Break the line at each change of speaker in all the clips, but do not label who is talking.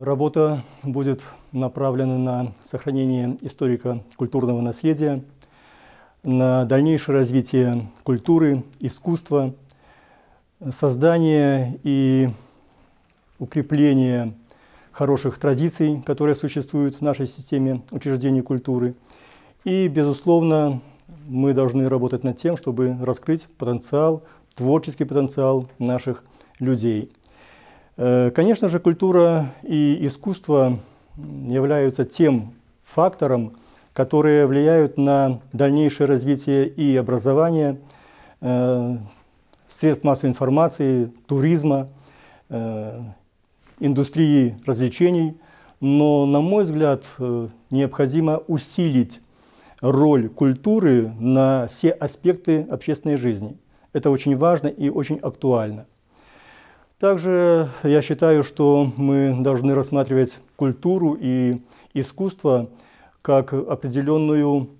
Работа будет направлена на сохранение историко-культурного наследия, на дальнейшее развитие культуры, искусства, создание и укрепление хороших традиций, которые существуют в нашей системе учреждений культуры. И, безусловно, мы должны работать над тем, чтобы раскрыть потенциал, творческий потенциал наших людей. Э, конечно же, культура и искусство являются тем фактором, которые влияют на дальнейшее развитие и образование э, средств массовой информации, туризма, э, индустрии развлечений. Но, на мой взгляд, необходимо усилить роль культуры на все аспекты общественной жизни. Это очень важно и очень актуально. Также я считаю, что мы должны рассматривать культуру и искусство как определенную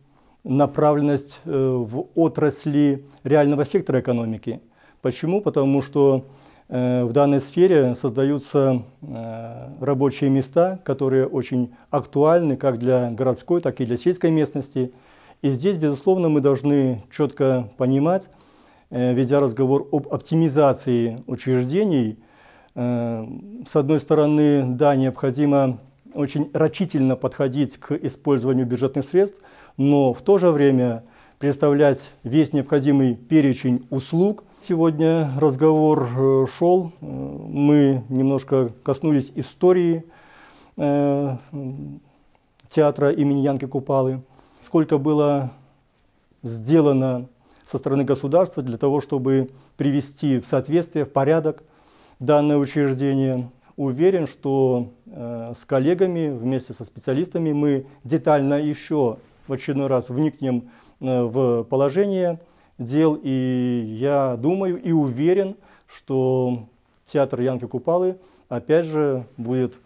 направленность э, в отрасли реального сектора экономики. Почему? Потому что э, в данной сфере создаются э, рабочие места, которые очень актуальны как для городской, так и для сельской местности. И здесь, безусловно, мы должны четко понимать, Э, ведя разговор об оптимизации учреждений, э, с одной стороны, да, необходимо очень рачительно подходить к использованию бюджетных средств, но в то же время представлять весь необходимый перечень услуг. Сегодня разговор э, шел, мы немножко коснулись истории театра имени Янки Купалы, сколько было сделано со стороны государства для того, чтобы привести в соответствие, в порядок данное учреждение. Уверен, что э, с коллегами, вместе со специалистами мы детально еще в очередной раз вникнем э, в положение дел. И я думаю и уверен, что театр Янки Купалы опять же будет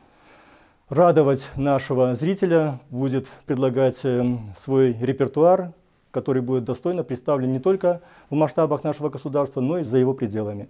радовать нашего зрителя, будет предлагать э, свой репертуар, который будет достойно представлен не только в масштабах нашего государства, но и за его пределами.